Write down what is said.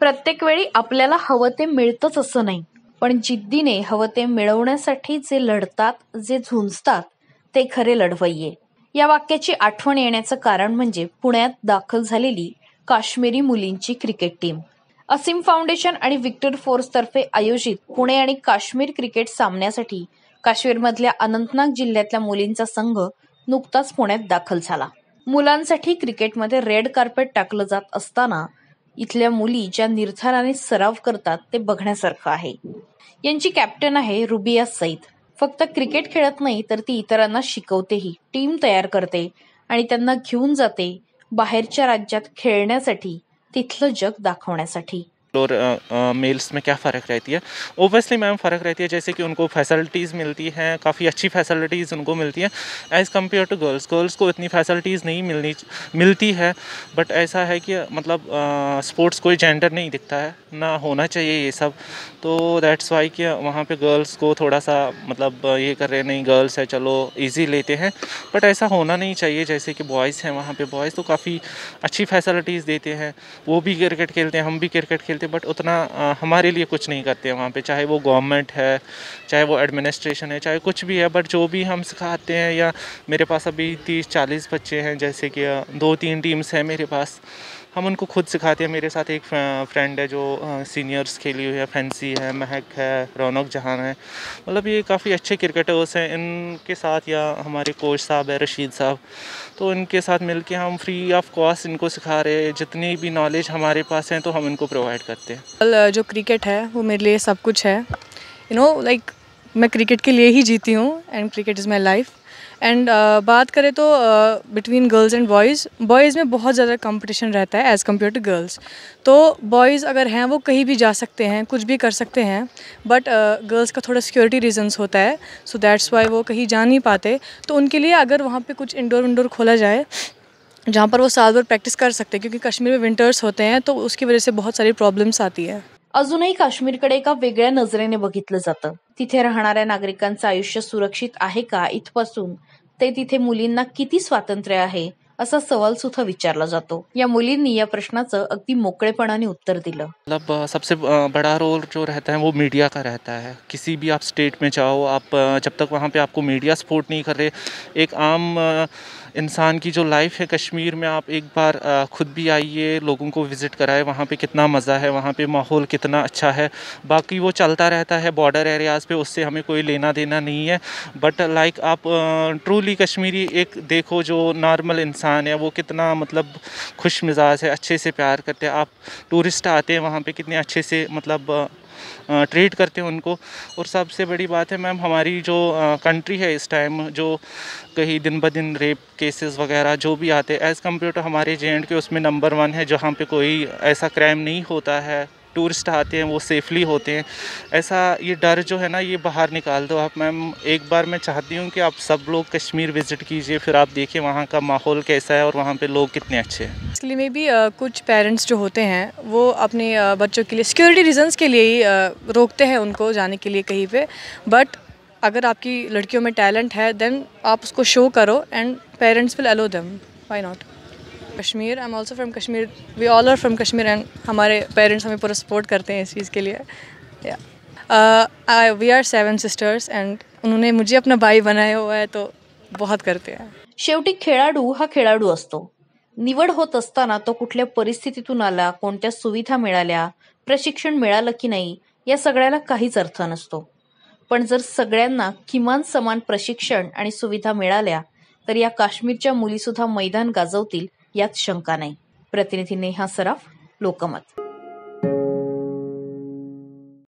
प्रत्येक वेळी आपल्याला हवं ते मिळतंच असं नाही पण जिद्दीने हवं ते मिळवण्यासाठी जे लढतात जे झुंजतात ते खरे लढवय्ये या वाक्याची आठवण येण्याचं कारण म्हणजे पुण्यात दाखल झालेली काश्मीरी मुलींची क्रिकेट टीम असीम फाउंडेशन आणि विक्टर फोर्सतर्फे आयोजित पुणे आणि काश्मीर क्रिकेट सामन्यासाठी काश्मीरमधल्या अनंतनाग जिल्ह्यातल्या मुलींचा संघ नुकताच पुण्यात दाखल झाला मुलांसाठी क्रिकेटमध्ये रेड कार्पेट टाकलं जात असताना इथल्या मुली ज्या निर्धाराने सराव करतात ते बघण्यासारखं आहे यांची कॅप्टन आहे रुबिया सईद फक्त क्रिकेट खेळत नाही तर ती इतरांना शिकवतेही टीम तयार करते आणि त्यांना घेऊन जाते बाहेरच्या राज्यात खेळण्यासाठी तिथलं जग दाखवण्यासाठी और मेल्स में क्या फ़र्क रहती है ओबियसली मैम फ़र्क रहती है जैसे कि उनको फैसिलिटीज़ मिलती हैं काफ़ी अच्छी फैसिलिटीज़ उनको मिलती हैं as compare to girls girls को इतनी फैसिलिटीज़ नहीं मिलनी मिलती है बट ऐसा है कि मतलब स्पोर्ट्स कोई जेंडर नहीं दिखता है ना होना चाहिए ये सब तो दैट्स वाई कि वहाँ पर गर्ल्स को थोड़ा सा मतलब ये कर रहे नहीं गर्ल्स है चलो ईजी लेते हैं बट ऐसा होना नहीं चाहिए जैसे कि बॉयज़ हैं वहाँ पर बॉयज़ तो काफ़ी अच्छी फैसिलिटीज़ देते हैं वो भी क्रिकेट खेलते हैं हम भी क्रिकेट खेलते खेलते बट उतना हमारे लिए कुछ नहीं करते वहाँ पे चाहे वो गवर्नमेंट है चाहे वो एडमिनिस्ट्रेशन है चाहे कुछ भी है बट जो भी हम सिखाते हैं या मेरे पास अभी तीस चालीस बच्चे हैं जैसे कि दो तीन टीम्स हैं मेरे पास हम उनको खुद सिखाते हैं मेरे साथ एक फ्रेंड है जो सीनियर्स खेली हुई है फैंसी है महक है रौनक जहान है मतलब ये काफ़ी अच्छे क्रिकेटर्स हैं इनके साथ या हमारे कोच साहब है रशीद साहब तो इनके साथ मिल हम फ्री ऑफ कॉस्ट इनको सिखा रहे हैं जितनी भी नॉलेज हमारे पास है तो हम इनको प्रोवाइड करते हैं जो क्रिकेट है वो मेरे लिए सब कुछ है यू नो लाइक मैं क्रिकेट के लिए ही जीती हूँ and cricket is my life and uh, बात करें तो between girls and boys boys में बहुत ज़्यादा कंपटीशन रहता है एज़ कम्पेयर टू गर्ल्स तो बॉयज़ अगर हैं वो कहीं भी जा सकते हैं कुछ भी कर सकते हैं बट गर्ल्स uh, का थोड़ा सिक्योरिटी रीजंस होता है सो दैट्स वाई वो कहीं जा नहीं पाते तो उनके लिए अगर वहाँ पर कुछ इंडोर विंडोर खोला जाए जहाँ पर वो साल भर प्रैक्टिस कर सकते हैं क्योंकि कश्मीर में विंटर्स होते हैं तो उसकी वजह से बहुत सारी प्रॉब्लम्स आती है अजूनही काश्मीरकडे एका वेगळ्या नजरेने बघितलं जातं तिथे राहणाऱ्या नागरिकांचं आयुष्य सुरक्षित आहे का इथपासून ते तिथे मुलींना किती स्वातंत्र्य आहे असा सवाल सुद्धा विचारला जातो या मुलींनी या प्रश्नाचं अगदी मोकळेपणाने उत्तर दिलं मतलब सबसे बड़ा रोल जो रहता है वो मीडिया का रहता है किसी भी आप स्टेट में जाओ आप जब तक वहाँ पे आपको मीडिया सपोर्ट नहीं कर रहे एक आम इंसान की जो लाइफ है कश्मीर में आप एक बार खुद भी आइए लोगों को विज़िट कराए वहाँ पे कितना मज़ा है वहाँ पे माहौल कितना अच्छा है बाकी वो चलता रहता है बॉर्डर एरियाज़ पे उससे हमें कोई लेना देना नहीं है बट लाइक आप ट्रूली कश्मीरी एक देखो जो नॉर्मल इंसान इंसान है वो कितना मतलब खुश मिजाज है अच्छे से प्यार करते हैं आप टूरिस्ट आते हैं वहाँ पे कितने अच्छे से मतलब ट्रीट करते हैं उनको और सबसे बड़ी बात है मैम हमारी जो कंट्री है इस टाइम जो कहीं दिन ब दिन रेप केसेस वगैरह जो भी आते हैं एज़ कम्पेयर टू हमारे जे एंड के उसमें नंबर वन है जहाँ पे कोई ऐसा क्राइम नहीं होता है टूरिस्ट आते हैं वो सेफली होते हैं ऐसा ये डर जो है ना ये बाहर निकाल दो आप मैम एक बार मैं चाहती हूँ कि आप सब लोग कश्मीर विज़िट कीजिए फिर आप देखिए वहाँ का माहौल कैसा है और वहाँ पर लोग कितने अच्छे हैं इसलिए में भी कुछ पेरेंट्स जो होते हैं वो अपने बच्चों के लिए सिक्योरिटी रीजंस के लिए ही रोकते हैं उनको जाने के लिए कहीं पे बट अगर आपकी लड़कियों में टैलेंट है देन आप उसको शो करो and parents will allow them why not Kashmir I am also from Kashmir we all are from Kashmir and हमारे पेरेंट्स हमें पूरा सपोर्ट करते हैं इस चीज़ के लिए या we are seven sisters and उन्होंने मुझे अपना भाई बनाया हुआ है तो बहुत करते हैं शेवटी खेळाडू हा खेळाडू असतो निवड होत असताना तो कुठल्या परिस्थितीतून आला कोणत्या सुविधा मिळाल्या प्रशिक्षण मिळालं की नाही या सगळ्याला काहीच अर्थ नसतो पण जर सगळ्यांना किमान समान प्रशिक्षण आणि सुविधा मिळाल्या तर या काश्मीरच्या मुलीसुद्धा मैदान गाजवतील यात शंका नाही प्रतिनिधी नेहा सराफ लोकमत